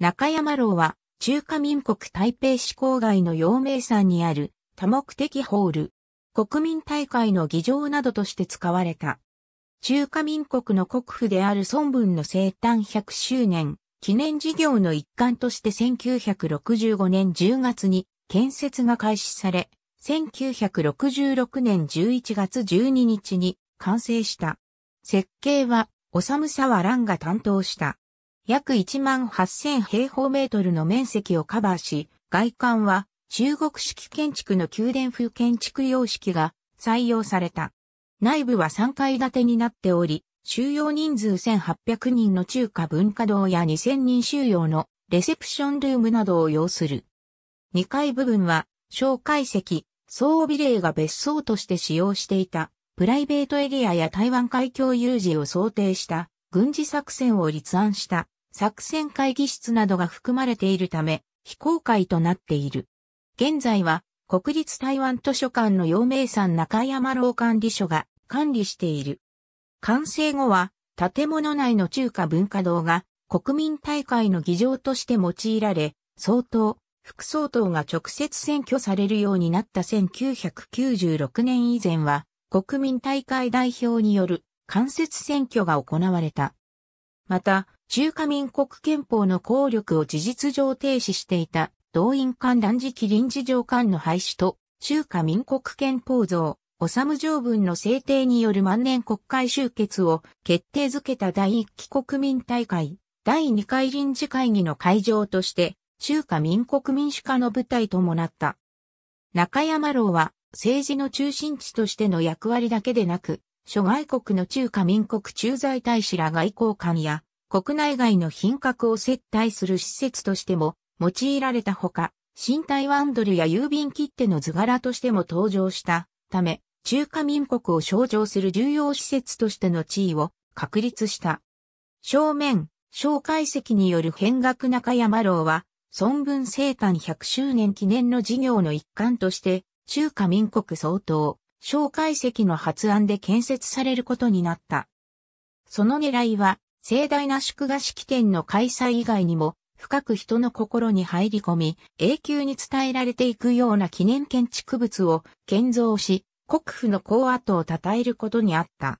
中山楼は、中華民国台北市郊外の陽明山にある多目的ホール。国民大会の議場などとして使われた。中華民国の国府である孫文の生誕100周年記念事業の一環として1965年10月に建設が開始され、1966年11月12日に完成した。設計は、修沢蘭が担当した。約1万8000平方メートルの面積をカバーし、外観は中国式建築の宮殿風建築様式が採用された。内部は3階建てになっており、収容人数1800人の中華文化堂や2000人収容のレセプションルームなどを要する。2階部分は、小解析、総備例が別荘として使用していた、プライベートエリアや台湾海峡有事を想定した軍事作戦を立案した作戦会議室などが含まれているため、非公開となっている。現在は、国立台湾図書館の陽明山中山老管理所が管理している。完成後は、建物内の中華文化堂が国民大会の議場として用いられ、総統、副総統が直接選挙されるようになった1996年以前は、国民大会代表による間接選挙が行われた。また、中華民国憲法の効力を事実上停止していた動員官断食臨時上官の廃止と中華民国憲法像、おさむ条文の制定による万年国会集結を決定づけた第1期国民大会、第2回臨時会議の会場として中華民国民主化の舞台ともなった。中山楼は政治の中心地としての役割だけでなく、諸外国の中華民国駐在大使ら外交官や国内外の品格を接待する施設としても用いられたほか、新台湾ドルや郵便切手の図柄としても登場したため、中華民国を象徴する重要施設としての地位を確立した。正面、蒋介石による変額中山楼は、孫文生誕100周年記念の事業の一環として、中華民国総統、蒋介石の発案で建設されることになった。その狙いは、盛大な祝賀式典の開催以外にも、深く人の心に入り込み、永久に伝えられていくような記念建築物を建造し、国府の功跡を称えることにあった。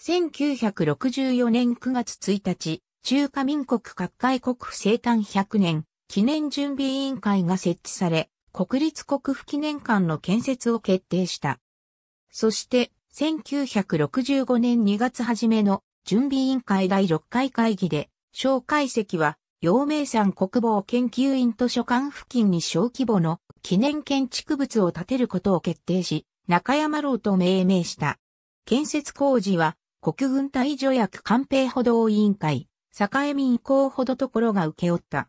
1964年9月1日、中華民国各界国府生誕100年記念準備委員会が設置され、国立国府記念館の建設を決定した。そして、1965年2月初めの準備委員会第6回会議で、小解石は、陽明山国防研究院図書館付近に小規模の記念建築物を建てることを決定し、中山楼と命名した。建設工事は、国軍隊助役官兵歩道委員会、栄民公ほどところが請け負った。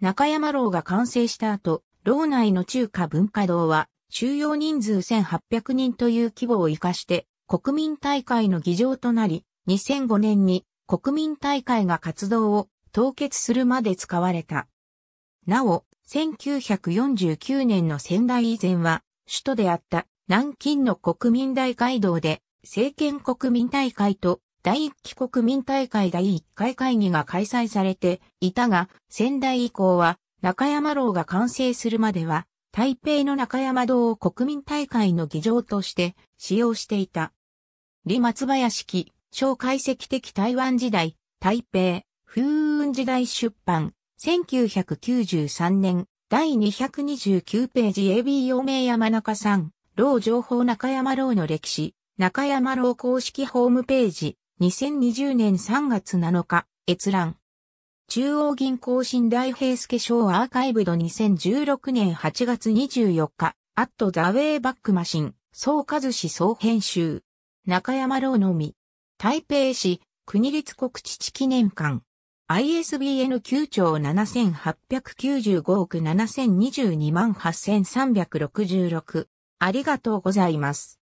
中山楼が完成した後、楼内の中華文化堂は、収容人数1800人という規模を生かして、国民大会の議場となり、2005年に国民大会が活動を凍結するまで使われた。なお、1949年の仙台以前は、首都であった南京の国民大会堂で、政権国民大会と第一期国民大会第一回会議が開催されていたが、仙台以降は中山楼が完成するまでは、台北の中山堂を国民大会の議場として使用していた。李松林記小解析的台湾時代、台北、風雲時代出版、1993年、第229ページ AB 陽明山中さん、老情報中山老の歴史、中山老公式ホームページ、2020年3月7日、閲覧。中央銀行信大平介賞アーカイブド2016年8月24日、アットザウェイバックマシン、総和志総編集。中山老のみ。台北市国立国父記念館。ISBN 9兆7895億7022万8366。ありがとうございます。